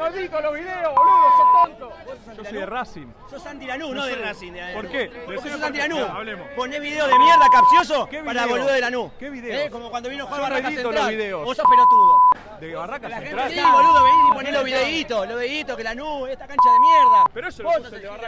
¡No digo los videos, boludo, sos tonto. Yo soy de Racing. Sos Lanú, no de Racing. ¿Por qué? Porque sos antiranú. Hablemos. Ponés videos de mierda capcioso para boludo de Lanú. ¿Qué video? ¿Eh? Como cuando vino Juan Barracas Central. Vos sos pelotudo. ¿De Barracas Central? Sí, boludo, venís y poné los videitos, los videitos, que Lanú, esta cancha de mierda. Pero eso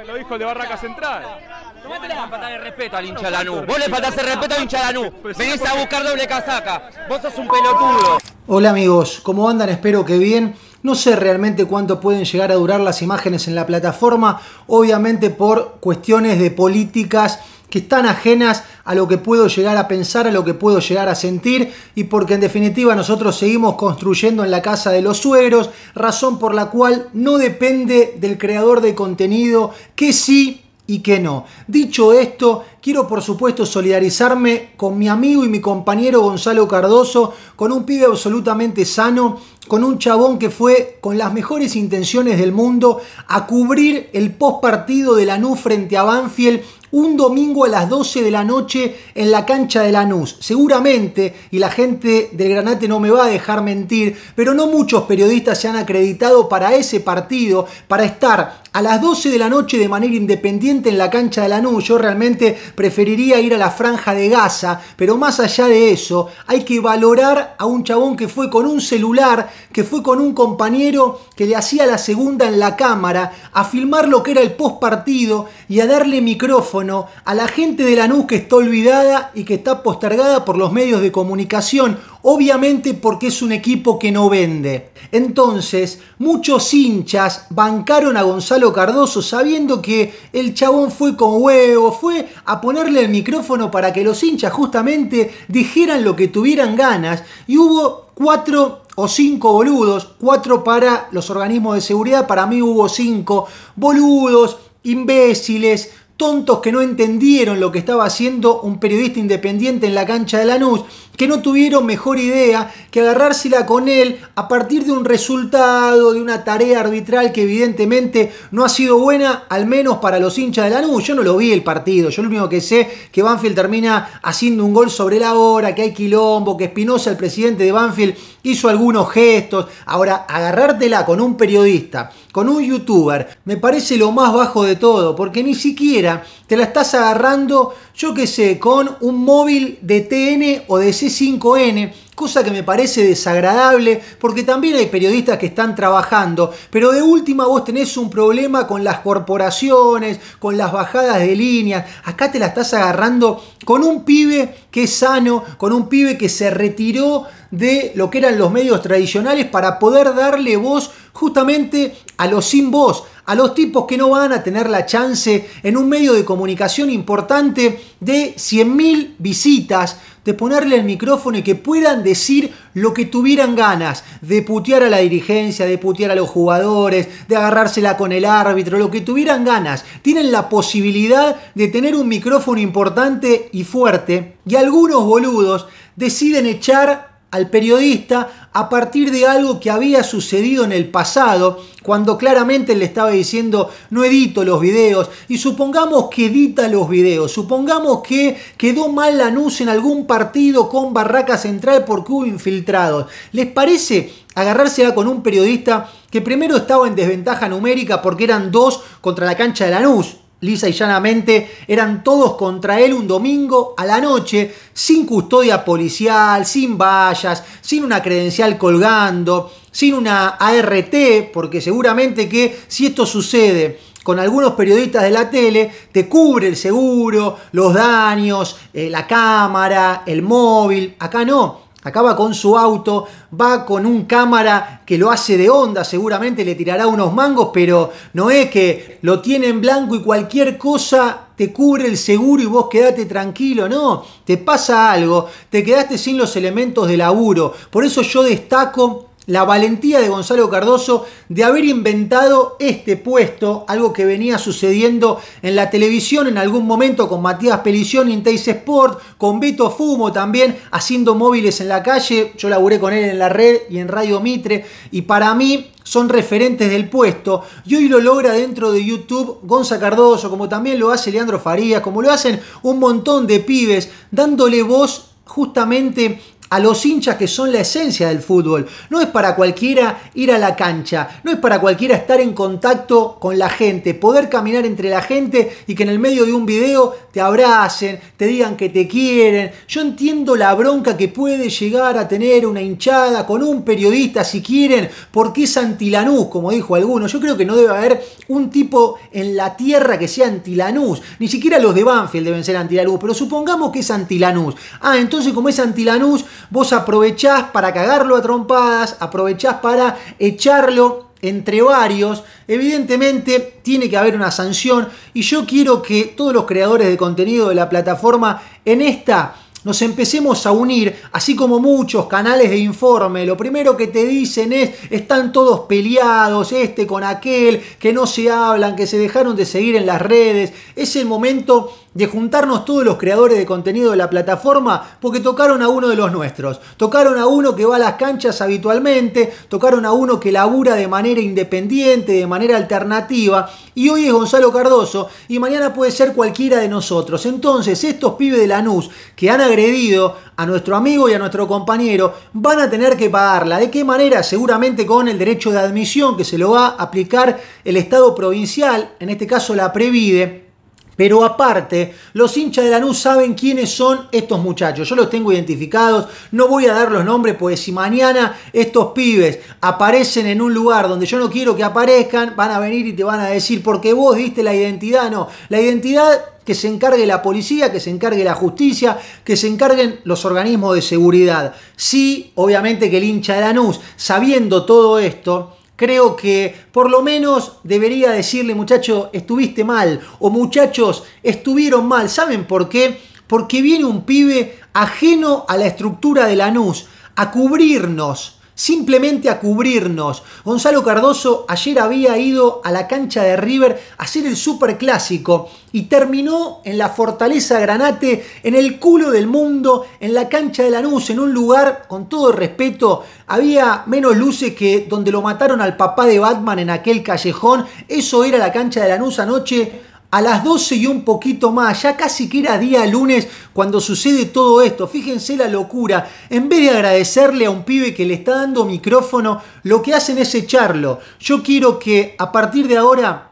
lo dijo el de Barracas Central. Tomate la patada de respeto al hincha Lanú. Vos le faltás el respeto al hincha Lanú. Venís a buscar doble casaca. Vos sos un pelotudo. Hola amigos, ¿cómo andan? Espero que bien. No sé realmente cuánto pueden llegar a durar las imágenes en la plataforma, obviamente por cuestiones de políticas que están ajenas a lo que puedo llegar a pensar, a lo que puedo llegar a sentir y porque en definitiva nosotros seguimos construyendo en la casa de los suegros, razón por la cual no depende del creador de contenido que sí y que no. Dicho esto, quiero por supuesto solidarizarme con mi amigo y mi compañero Gonzalo Cardoso, con un pibe absolutamente sano, con un chabón que fue con las mejores intenciones del mundo a cubrir el post partido de Lanús frente a Banfield un domingo a las 12 de la noche en la cancha de Lanús. Seguramente, y la gente del Granate no me va a dejar mentir, pero no muchos periodistas se han acreditado para ese partido, para estar a las 12 de la noche de manera independiente en la cancha de Lanús. Yo realmente preferiría ir a la franja de Gaza, pero más allá de eso, hay que valorar a un chabón que fue con un celular, que fue con un compañero que le hacía la segunda en la cámara, a filmar lo que era el post partido y a darle micrófono a la gente de Lanús que está olvidada y que está postergada por los medios de comunicación Obviamente porque es un equipo que no vende. Entonces, muchos hinchas bancaron a Gonzalo Cardoso sabiendo que el chabón fue con huevo, fue a ponerle el micrófono para que los hinchas justamente dijeran lo que tuvieran ganas. Y hubo cuatro o cinco boludos, cuatro para los organismos de seguridad, para mí hubo cinco boludos, imbéciles, tontos que no entendieron lo que estaba haciendo un periodista independiente en la cancha de Lanús, que no tuvieron mejor idea que agarrársela con él a partir de un resultado, de una tarea arbitral que evidentemente no ha sido buena, al menos para los hinchas de Lanús. Yo no lo vi el partido, yo lo único que sé que Banfield termina haciendo un gol sobre la hora, que hay quilombo, que Espinosa, el presidente de Banfield, hizo algunos gestos. Ahora, agarrártela con un periodista, con un youtuber, me parece lo más bajo de todo, porque ni siquiera te la estás agarrando, yo qué sé, con un móvil de TN o de C5N, cosa que me parece desagradable, porque también hay periodistas que están trabajando, pero de última vos tenés un problema con las corporaciones, con las bajadas de líneas, acá te la estás agarrando con un pibe que es sano, con un pibe que se retiró de lo que eran los medios tradicionales para poder darle voz justamente a los sin voz, a los tipos que no van a tener la chance en un medio de comunicación importante de 100.000 visitas, de ponerle el micrófono y que puedan decir lo que tuvieran ganas, de putear a la dirigencia, de putear a los jugadores, de agarrársela con el árbitro, lo que tuvieran ganas. Tienen la posibilidad de tener un micrófono importante y fuerte y algunos boludos deciden echar al periodista a partir de algo que había sucedido en el pasado, cuando claramente le estaba diciendo no edito los videos, y supongamos que edita los videos, supongamos que quedó mal Lanús en algún partido con Barraca Central porque hubo infiltrados. ¿Les parece agarrársela con un periodista que primero estaba en desventaja numérica porque eran dos contra la cancha de Lanús? lisa y llanamente, eran todos contra él un domingo a la noche, sin custodia policial, sin vallas, sin una credencial colgando, sin una ART, porque seguramente que si esto sucede con algunos periodistas de la tele, te cubre el seguro, los daños, eh, la cámara, el móvil, acá no acaba con su auto, va con un cámara que lo hace de onda, seguramente le tirará unos mangos, pero no es que lo tiene en blanco y cualquier cosa te cubre el seguro y vos quedate tranquilo, no, te pasa algo, te quedaste sin los elementos de laburo. Por eso yo destaco la valentía de Gonzalo Cardoso de haber inventado este puesto, algo que venía sucediendo en la televisión en algún momento con Matías Pelición y Sport, con Vito Fumo también, haciendo móviles en la calle. Yo laburé con él en la red y en Radio Mitre, y para mí son referentes del puesto y hoy lo logra dentro de YouTube Gonzalo Cardoso, como también lo hace Leandro Farías, como lo hacen un montón de pibes, dándole voz justamente a los hinchas que son la esencia del fútbol. No es para cualquiera ir a la cancha, no es para cualquiera estar en contacto con la gente, poder caminar entre la gente y que en el medio de un video te abracen, te digan que te quieren. Yo entiendo la bronca que puede llegar a tener una hinchada con un periodista si quieren, porque es antilanús, como dijo alguno. Yo creo que no debe haber un tipo en la tierra que sea antilanús. Ni siquiera los de Banfield deben ser antilanús, pero supongamos que es antilanús. Ah, entonces como es antilanús, Vos aprovechás para cagarlo a trompadas, aprovechás para echarlo entre varios, evidentemente tiene que haber una sanción y yo quiero que todos los creadores de contenido de la plataforma en esta nos empecemos a unir, así como muchos canales de informe, lo primero que te dicen es, están todos peleados, este con aquel, que no se hablan, que se dejaron de seguir en las redes, es el momento de juntarnos todos los creadores de contenido de la plataforma porque tocaron a uno de los nuestros. Tocaron a uno que va a las canchas habitualmente, tocaron a uno que labura de manera independiente, de manera alternativa. Y hoy es Gonzalo Cardoso y mañana puede ser cualquiera de nosotros. Entonces, estos pibes de Lanús que han agredido a nuestro amigo y a nuestro compañero van a tener que pagarla. ¿De qué manera? Seguramente con el derecho de admisión que se lo va a aplicar el Estado provincial, en este caso la Previde pero aparte, los hinchas de Lanús saben quiénes son estos muchachos. Yo los tengo identificados. No voy a dar los nombres porque si mañana estos pibes aparecen en un lugar donde yo no quiero que aparezcan, van a venir y te van a decir, porque vos diste la identidad. No, la identidad que se encargue la policía, que se encargue la justicia, que se encarguen los organismos de seguridad. Sí, obviamente que el hincha de Lanús, sabiendo todo esto, Creo que por lo menos debería decirle, muchacho, estuviste mal. O muchachos, estuvieron mal. ¿Saben por qué? Porque viene un pibe ajeno a la estructura de la NUS a cubrirnos simplemente a cubrirnos. Gonzalo Cardoso ayer había ido a la cancha de River a hacer el superclásico y terminó en la fortaleza Granate, en el culo del mundo, en la cancha de la Lanús, en un lugar, con todo respeto, había menos luces que donde lo mataron al papá de Batman en aquel callejón. Eso era la cancha de Lanús anoche a las 12 y un poquito más, ya casi que era día lunes cuando sucede todo esto. Fíjense la locura. En vez de agradecerle a un pibe que le está dando micrófono, lo que hacen es echarlo. Yo quiero que a partir de ahora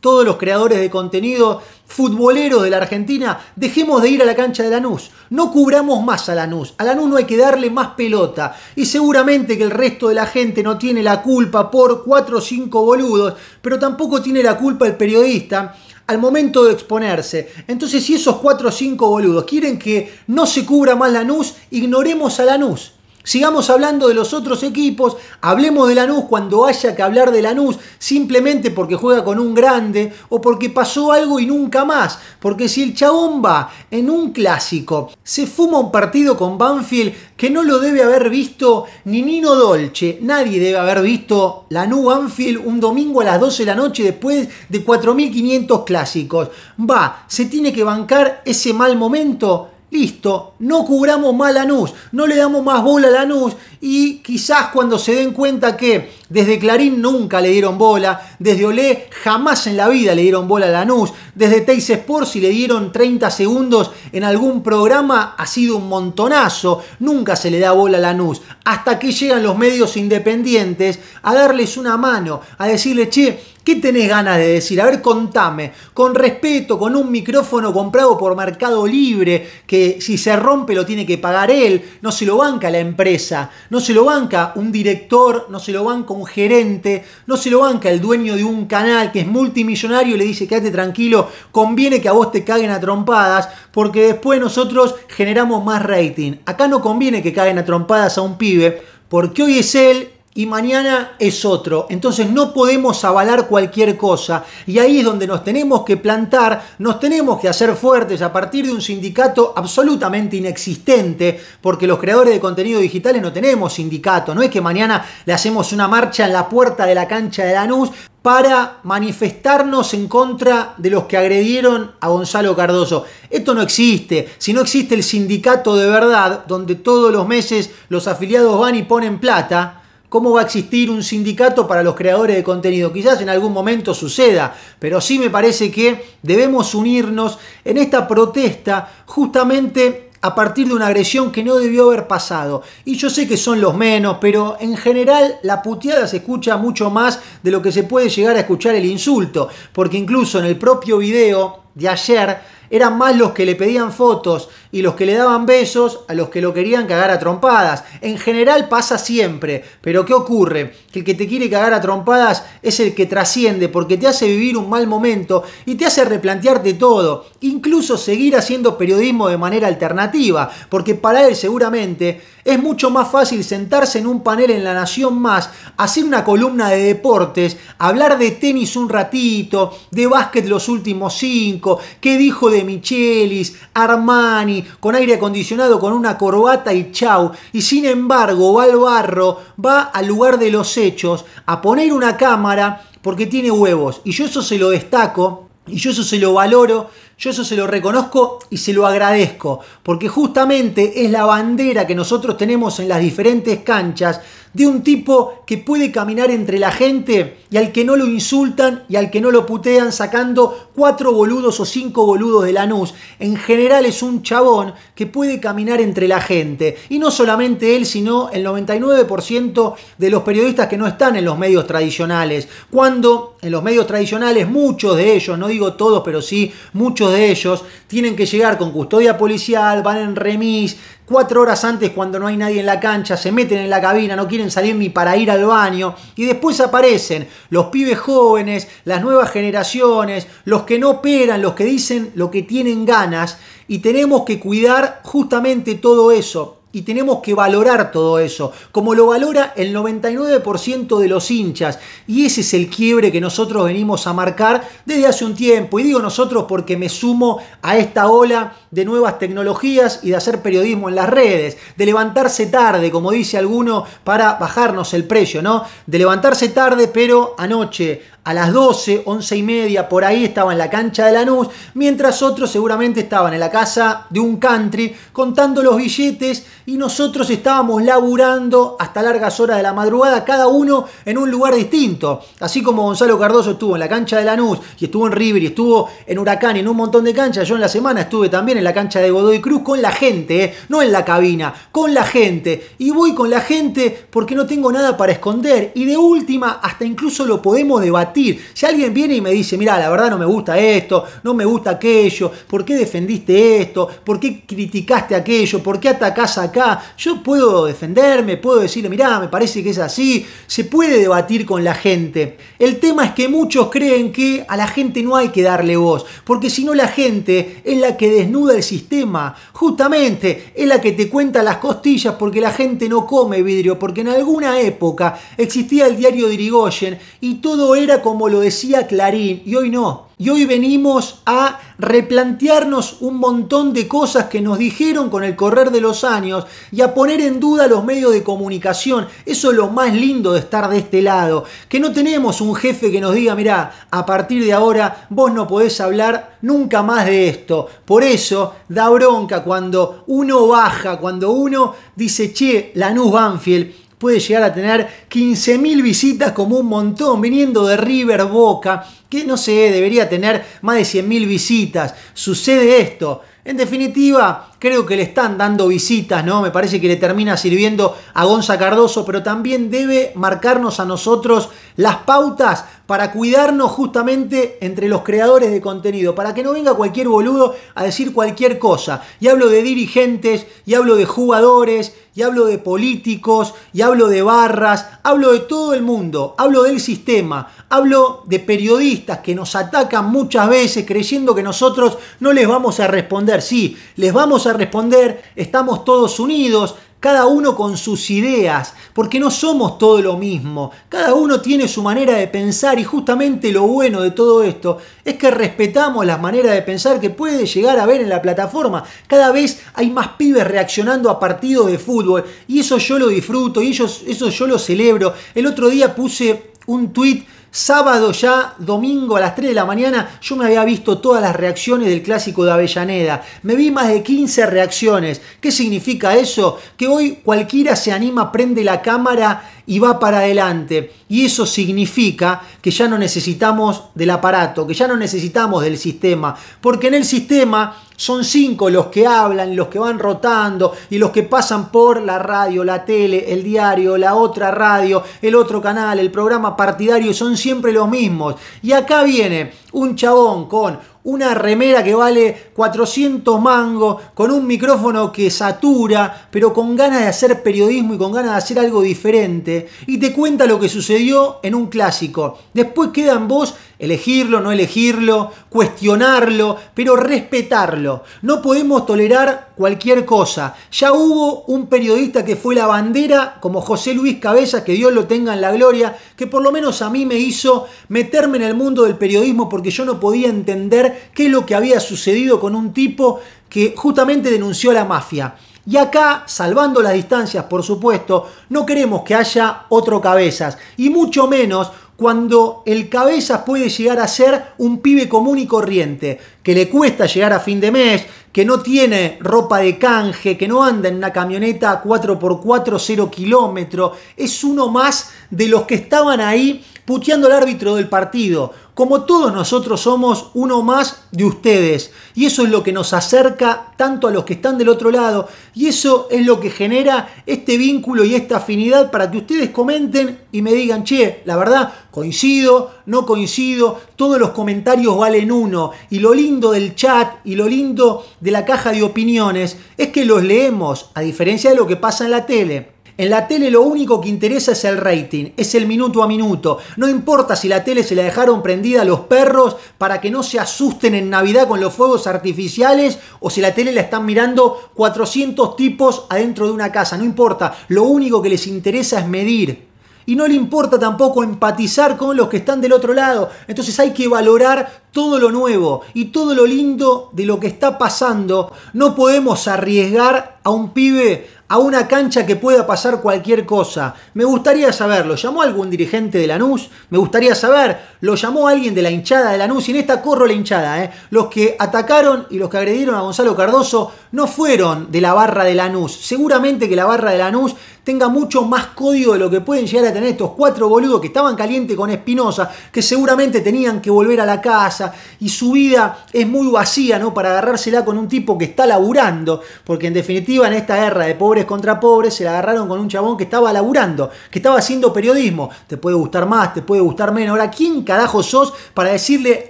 todos los creadores de contenido futboleros de la Argentina, dejemos de ir a la cancha de Lanús. No cubramos más a Lanús. A Lanús no hay que darle más pelota. Y seguramente que el resto de la gente no tiene la culpa por cuatro o cinco boludos, pero tampoco tiene la culpa el periodista al momento de exponerse. Entonces, si esos 4 o 5 boludos quieren que no se cubra más la NUS, ignoremos a la nuz. Sigamos hablando de los otros equipos, hablemos de Lanús cuando haya que hablar de Lanús, simplemente porque juega con un grande o porque pasó algo y nunca más. Porque si el chabón va en un clásico, se fuma un partido con Banfield que no lo debe haber visto ni Nino Dolce, nadie debe haber visto Lanús Banfield un domingo a las 12 de la noche después de 4.500 clásicos. Va, se tiene que bancar ese mal momento Listo, no cubramos más luz no le damos más bola a luz y quizás cuando se den cuenta que desde Clarín nunca le dieron bola. Desde Olé jamás en la vida le dieron bola a Lanús. Desde Teis Sports si le dieron 30 segundos en algún programa ha sido un montonazo. Nunca se le da bola a Lanús. Hasta que llegan los medios independientes a darles una mano, a decirle, che, ¿qué tenés ganas de decir? A ver, contame. Con respeto, con un micrófono comprado por Mercado Libre, que si se rompe lo tiene que pagar él. No se lo banca la empresa. No se lo banca un director. No se lo banca un gerente, no se lo banca el dueño de un canal que es multimillonario y le dice, quédate tranquilo, conviene que a vos te caguen a trompadas, porque después nosotros generamos más rating. Acá no conviene que caguen a trompadas a un pibe, porque hoy es él y mañana es otro. Entonces no podemos avalar cualquier cosa y ahí es donde nos tenemos que plantar, nos tenemos que hacer fuertes a partir de un sindicato absolutamente inexistente, porque los creadores de contenido digitales no tenemos sindicato, no es que mañana le hacemos una marcha en la puerta de la cancha de Lanús para manifestarnos en contra de los que agredieron a Gonzalo Cardoso. Esto no existe. Si no existe el sindicato de verdad, donde todos los meses los afiliados van y ponen plata, ¿Cómo va a existir un sindicato para los creadores de contenido? Quizás en algún momento suceda, pero sí me parece que debemos unirnos en esta protesta justamente a partir de una agresión que no debió haber pasado. Y yo sé que son los menos, pero en general la puteada se escucha mucho más de lo que se puede llegar a escuchar el insulto, porque incluso en el propio video de ayer eran más los que le pedían fotos y los que le daban besos a los que lo querían cagar a trompadas. En general pasa siempre, pero ¿qué ocurre? Que el que te quiere cagar a trompadas es el que trasciende porque te hace vivir un mal momento y te hace replantearte todo, incluso seguir haciendo periodismo de manera alternativa, porque para él seguramente es mucho más fácil sentarse en un panel en La Nación Más, hacer una columna de deportes, hablar de tenis un ratito, de básquet los últimos cinco, qué dijo de Michelis, Armani, con aire acondicionado, con una corbata y chau. Y sin embargo, va al barro, va al lugar de los hechos, a poner una cámara porque tiene huevos. Y yo eso se lo destaco, y yo eso se lo valoro, yo eso se lo reconozco y se lo agradezco, porque justamente es la bandera que nosotros tenemos en las diferentes canchas de un tipo que puede caminar entre la gente y al que no lo insultan y al que no lo putean sacando cuatro boludos o cinco boludos de Lanús. En general es un chabón que puede caminar entre la gente. Y no solamente él, sino el 99% de los periodistas que no están en los medios tradicionales. Cuando en los medios tradicionales muchos de ellos, no digo todos, pero sí muchos de ellos tienen que llegar con custodia policial, van en remis, cuatro horas antes cuando no hay nadie en la cancha, se meten en la cabina, no quieren salir ni para ir al baño, y después aparecen los pibes jóvenes, las nuevas generaciones, los que no operan, los que dicen lo que tienen ganas, y tenemos que cuidar justamente todo eso. Y tenemos que valorar todo eso, como lo valora el 99% de los hinchas. Y ese es el quiebre que nosotros venimos a marcar desde hace un tiempo. Y digo nosotros porque me sumo a esta ola de nuevas tecnologías y de hacer periodismo en las redes, de levantarse tarde, como dice alguno, para bajarnos el precio, ¿no? De levantarse tarde, pero anoche, a las 12, 11 y media, por ahí estaba en la cancha de la Lanús, mientras otros seguramente estaban en la casa de un country contando los billetes y nosotros estábamos laburando hasta largas horas de la madrugada, cada uno en un lugar distinto. Así como Gonzalo Cardoso estuvo en la cancha de Lanús y estuvo en River y estuvo en Huracán y en un montón de canchas, yo en la semana estuve también en la cancha de Godoy Cruz con la gente, ¿eh? no en la cabina, con la gente. Y voy con la gente porque no tengo nada para esconder y de última hasta incluso lo podemos debatir si alguien viene y me dice, mira, la verdad no me gusta esto, no me gusta aquello, ¿por qué defendiste esto? ¿Por qué criticaste aquello? ¿Por qué atacás acá? Yo puedo defenderme, puedo decirle, mira, me parece que es así. Se puede debatir con la gente. El tema es que muchos creen que a la gente no hay que darle voz, porque si no la gente es la que desnuda el sistema. Justamente es la que te cuenta las costillas porque la gente no come vidrio, porque en alguna época existía el diario Dirigoyen y todo era como lo decía Clarín y hoy no. Y hoy venimos a replantearnos un montón de cosas que nos dijeron con el correr de los años y a poner en duda los medios de comunicación. Eso es lo más lindo de estar de este lado, que no tenemos un jefe que nos diga, mirá, a partir de ahora vos no podés hablar nunca más de esto. Por eso da bronca cuando uno baja, cuando uno dice, che, Lanús Banfield puede llegar a tener 15.000 visitas como un montón, viniendo de River Boca, que no sé, debería tener más de 100.000 visitas. Sucede esto, en definitiva, creo que le están dando visitas, ¿no? Me parece que le termina sirviendo a Gonza Cardoso, pero también debe marcarnos a nosotros las pautas para cuidarnos justamente entre los creadores de contenido, para que no venga cualquier boludo a decir cualquier cosa. Y hablo de dirigentes, y hablo de jugadores, y hablo de políticos, y hablo de barras, hablo de todo el mundo, hablo del sistema, hablo de periodistas que nos atacan muchas veces creyendo que nosotros no les vamos a responder sí, les vamos a responder, estamos todos unidos, cada uno con sus ideas, porque no somos todo lo mismo, cada uno tiene su manera de pensar y justamente lo bueno de todo esto es que respetamos las maneras de pensar que puede llegar a ver en la plataforma. Cada vez hay más pibes reaccionando a partidos de fútbol y eso yo lo disfruto y ellos, eso yo lo celebro. El otro día puse un tweet Sábado ya, domingo a las 3 de la mañana, yo me había visto todas las reacciones del clásico de Avellaneda. Me vi más de 15 reacciones. ¿Qué significa eso? Que hoy cualquiera se anima, prende la cámara y va para adelante. Y eso significa que ya no necesitamos del aparato, que ya no necesitamos del sistema, porque en el sistema son cinco los que hablan, los que van rotando y los que pasan por la radio, la tele, el diario, la otra radio, el otro canal, el programa partidario, son siempre los mismos. Y acá viene un chabón con una remera que vale 400 mangos, con un micrófono que satura, pero con ganas de hacer periodismo y con ganas de hacer algo diferente, y te cuenta lo que sucedió en un clásico. Después queda en vos Elegirlo, no elegirlo, cuestionarlo, pero respetarlo. No podemos tolerar cualquier cosa. Ya hubo un periodista que fue la bandera, como José Luis Cabeza, que Dios lo tenga en la gloria, que por lo menos a mí me hizo meterme en el mundo del periodismo porque yo no podía entender qué es lo que había sucedido con un tipo que justamente denunció a la mafia. Y acá, salvando las distancias, por supuesto, no queremos que haya otro cabezas, y mucho menos cuando el cabeza puede llegar a ser un pibe común y corriente, que le cuesta llegar a fin de mes, que no tiene ropa de canje, que no anda en una camioneta 4x4 0 kilómetro, es uno más de los que estaban ahí puteando al árbitro del partido como todos nosotros somos uno más de ustedes. Y eso es lo que nos acerca tanto a los que están del otro lado. Y eso es lo que genera este vínculo y esta afinidad para que ustedes comenten y me digan, che, la verdad, coincido, no coincido, todos los comentarios valen uno. Y lo lindo del chat y lo lindo de la caja de opiniones es que los leemos, a diferencia de lo que pasa en la tele en la tele lo único que interesa es el rating, es el minuto a minuto. No importa si la tele se la dejaron prendida a los perros para que no se asusten en Navidad con los fuegos artificiales o si la tele la están mirando 400 tipos adentro de una casa. No importa, lo único que les interesa es medir. Y no le importa tampoco empatizar con los que están del otro lado. Entonces hay que valorar todo lo nuevo y todo lo lindo de lo que está pasando. No podemos arriesgar a un pibe a una cancha que pueda pasar cualquier cosa. Me gustaría saber, ¿lo llamó algún dirigente de Lanús? Me gustaría saber, ¿lo llamó alguien de la hinchada de Lanús? Y en esta corro la hinchada, ¿eh? Los que atacaron y los que agredieron a Gonzalo Cardoso no fueron de la barra de Lanús. Seguramente que la barra de Lanús tenga mucho más código de lo que pueden llegar a tener estos cuatro boludos que estaban calientes con Espinosa, que seguramente tenían que volver a la casa y su vida es muy vacía, ¿no? Para agarrársela con un tipo que está laburando, porque en definitiva en esta guerra de pobres contra pobres, se la agarraron con un chabón que estaba laburando, que estaba haciendo periodismo. Te puede gustar más, te puede gustar menos. Ahora, ¿quién carajo sos para decirle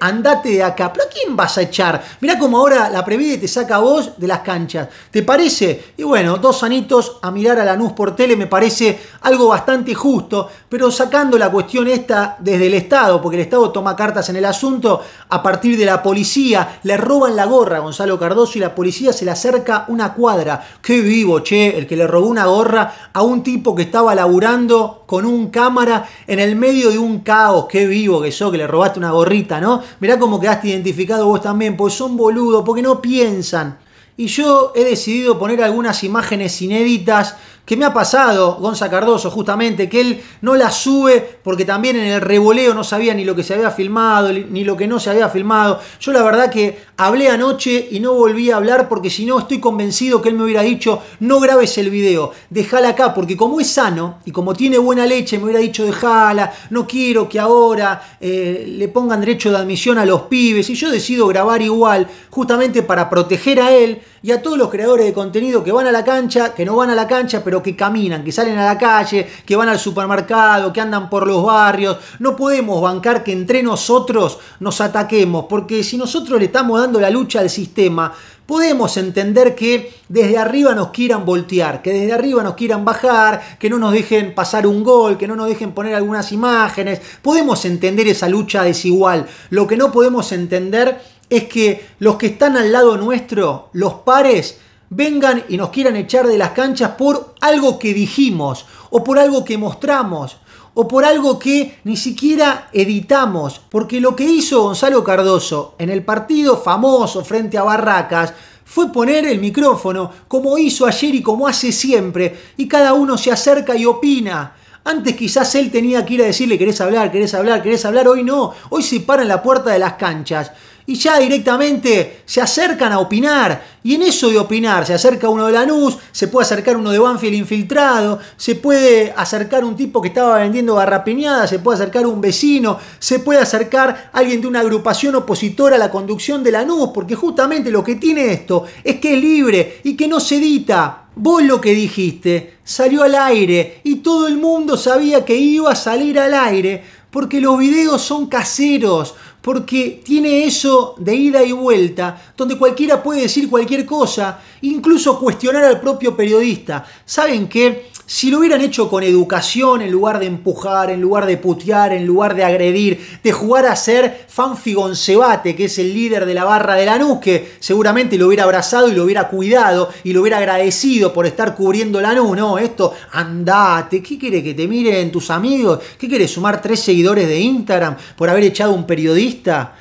andate de acá? ¿Pero a quién vas a echar? Mirá cómo ahora la Previde te saca a vos de las canchas. ¿Te parece? Y bueno, dos anitos a mirar a la Lanús por tele me parece algo bastante justo, pero sacando la cuestión esta desde el Estado, porque el Estado toma cartas en el asunto a partir de la policía. Le roban la gorra a Gonzalo Cardoso y la policía se le acerca una cuadra. Qué vivo, che, el que le robó una gorra a un tipo que estaba laburando con un cámara en el medio de un caos. Qué vivo que sos, que le robaste una gorrita, ¿no? Mirá cómo quedaste identificado vos también, pues son boludos, porque no piensan y yo he decidido poner algunas imágenes inéditas que me ha pasado Gonza Cardoso justamente, que él no las sube porque también en el revoleo no sabía ni lo que se había filmado, ni lo que no se había filmado. Yo la verdad que hablé anoche y no volví a hablar porque si no estoy convencido que él me hubiera dicho, no grabes el video, déjala acá, porque como es sano y como tiene buena leche, me hubiera dicho, déjala, no quiero que ahora eh, le pongan derecho de admisión a los pibes y yo decido grabar igual, justamente para proteger a él y a todos los creadores de contenido que van a la cancha, que no van a la cancha, pero que caminan, que salen a la calle, que van al supermercado, que andan por los barrios. No podemos bancar que entre nosotros nos ataquemos, porque si nosotros le estamos dando la lucha al sistema, podemos entender que desde arriba nos quieran voltear, que desde arriba nos quieran bajar, que no nos dejen pasar un gol, que no nos dejen poner algunas imágenes. Podemos entender esa lucha desigual. Lo que no podemos entender es que los que están al lado nuestro, los pares, vengan y nos quieran echar de las canchas por algo que dijimos o por algo que mostramos o por algo que ni siquiera editamos, porque lo que hizo Gonzalo Cardoso en el partido famoso frente a Barracas fue poner el micrófono como hizo ayer y como hace siempre, y cada uno se acerca y opina. Antes quizás él tenía que ir a decirle, querés hablar, querés hablar, querés hablar, hoy no, hoy se para en la puerta de las canchas y ya directamente se acercan a opinar. Y en eso de opinar, se acerca uno de la Lanús, se puede acercar uno de Banfield infiltrado, se puede acercar un tipo que estaba vendiendo garrapiñadas, se puede acercar un vecino, se puede acercar alguien de una agrupación opositora a la conducción de la Lanús, porque justamente lo que tiene esto es que es libre y que no se edita. Vos lo que dijiste salió al aire y todo el mundo sabía que iba a salir al aire porque los videos son caseros, porque tiene eso de ida y vuelta, donde cualquiera puede decir cualquier cosa, incluso cuestionar al propio periodista. ¿Saben qué? Si lo hubieran hecho con educación, en lugar de empujar, en lugar de putear, en lugar de agredir, de jugar a ser Fanfigon Sebate, que es el líder de la barra de Lanús, que seguramente lo hubiera abrazado y lo hubiera cuidado y lo hubiera agradecido por estar cubriendo Lanús, no, esto, andate, ¿qué quiere que te miren tus amigos? ¿Qué quiere sumar tres seguidores de Instagram por haber echado un periodista?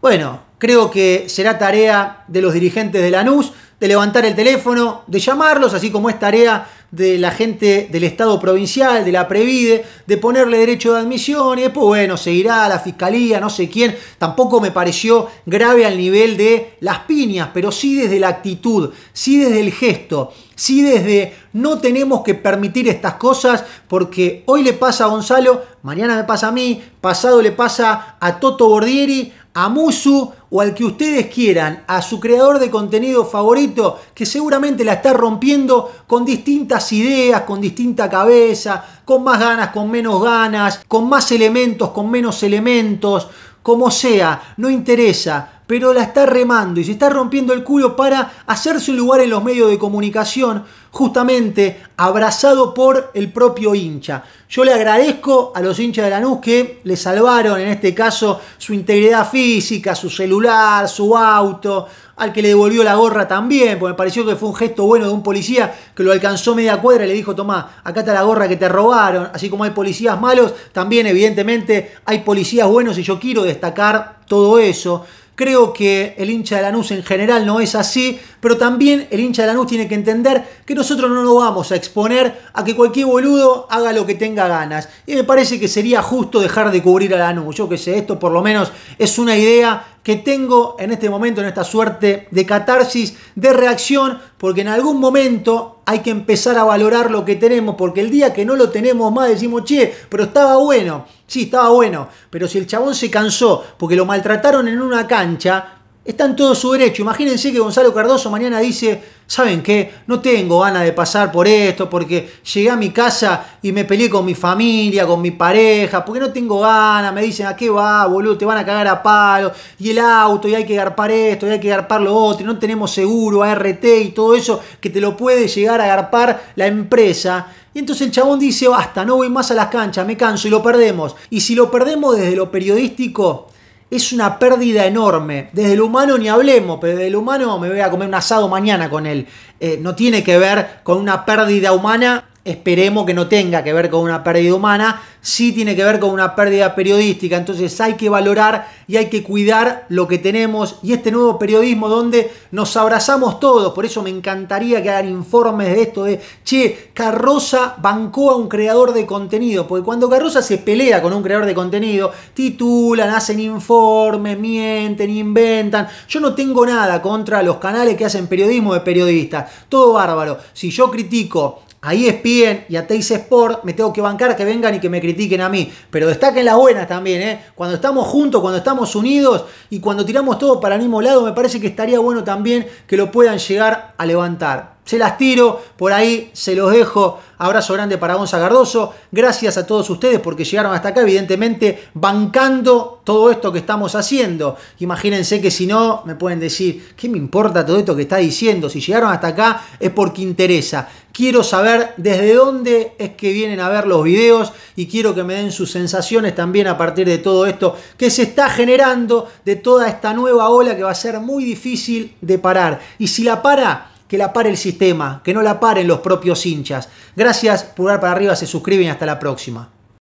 Bueno, creo que será tarea de los dirigentes de Lanús de levantar el teléfono, de llamarlos, así como es tarea de la gente del Estado provincial, de la Previde, de ponerle derecho de admisión y después, bueno, se a la fiscalía, no sé quién. Tampoco me pareció grave al nivel de las piñas, pero sí desde la actitud, sí desde el gesto, sí desde no tenemos que permitir estas cosas porque hoy le pasa a Gonzalo, mañana me pasa a mí, pasado le pasa a Toto Bordieri, a Musu o al que ustedes quieran, a su creador de contenido favorito, que seguramente la está rompiendo con distintas ideas, con distinta cabeza, con más ganas, con menos ganas, con más elementos, con menos elementos, como sea, no interesa pero la está remando y se está rompiendo el culo para hacerse un lugar en los medios de comunicación, justamente abrazado por el propio hincha. Yo le agradezco a los hinchas de Lanús que le salvaron, en este caso, su integridad física, su celular, su auto, al que le devolvió la gorra también, porque me pareció que fue un gesto bueno de un policía que lo alcanzó media cuadra y le dijo, tomá, acá está la gorra que te robaron. Así como hay policías malos, también evidentemente hay policías buenos y yo quiero destacar todo eso. Creo que el hincha de Lanús en general no es así, pero también el hincha de Lanús tiene que entender que nosotros no lo vamos a exponer a que cualquier boludo haga lo que tenga ganas. Y me parece que sería justo dejar de cubrir a Lanús. Yo que sé, esto por lo menos es una idea que tengo en este momento, en esta suerte de catarsis, de reacción, porque en algún momento hay que empezar a valorar lo que tenemos, porque el día que no lo tenemos más decimos, che, pero estaba bueno, sí, estaba bueno, pero si el chabón se cansó porque lo maltrataron en una cancha, Está en todo su derecho. Imagínense que Gonzalo Cardoso mañana dice, ¿saben qué? No tengo ganas de pasar por esto porque llegué a mi casa y me peleé con mi familia, con mi pareja, porque no tengo ganas. Me dicen, ¿a qué va, boludo? Te van a cagar a palo. Y el auto, y hay que garpar esto, y hay que garpar lo otro, y no tenemos seguro, ART y todo eso que te lo puede llegar a garpar la empresa. Y entonces el chabón dice, basta, no voy más a las canchas, me canso y lo perdemos. Y si lo perdemos desde lo periodístico es una pérdida enorme. Desde el humano ni hablemos, pero desde el humano me voy a comer un asado mañana con él. Eh, no tiene que ver con una pérdida humana esperemos que no tenga que ver con una pérdida humana, sí tiene que ver con una pérdida periodística. Entonces hay que valorar y hay que cuidar lo que tenemos y este nuevo periodismo donde nos abrazamos todos. Por eso me encantaría que hagan informes de esto de, che, Carroza bancó a un creador de contenido, porque cuando Carroza se pelea con un creador de contenido, titulan, hacen informes, mienten, inventan. Yo no tengo nada contra los canales que hacen periodismo de periodistas, todo bárbaro. Si yo critico es bien, y a Teis Sport me tengo que bancar que vengan y que me critiquen a mí. Pero destaquen las buenas también, ¿eh? Cuando estamos juntos, cuando estamos unidos y cuando tiramos todo para el mismo lado, me parece que estaría bueno también que lo puedan llegar a levantar. Se las tiro, por ahí se los dejo Abrazo grande para Gonza Cardoso. Gracias a todos ustedes porque llegaron hasta acá, evidentemente, bancando todo esto que estamos haciendo. Imagínense que si no, me pueden decir, ¿qué me importa todo esto que está diciendo? Si llegaron hasta acá es porque interesa. Quiero saber desde dónde es que vienen a ver los videos y quiero que me den sus sensaciones también a partir de todo esto que se está generando, de toda esta nueva ola que va a ser muy difícil de parar. Y si la para, que la pare el sistema, que no la paren los propios hinchas. Gracias, pulgar para arriba, se suscriben y hasta la próxima.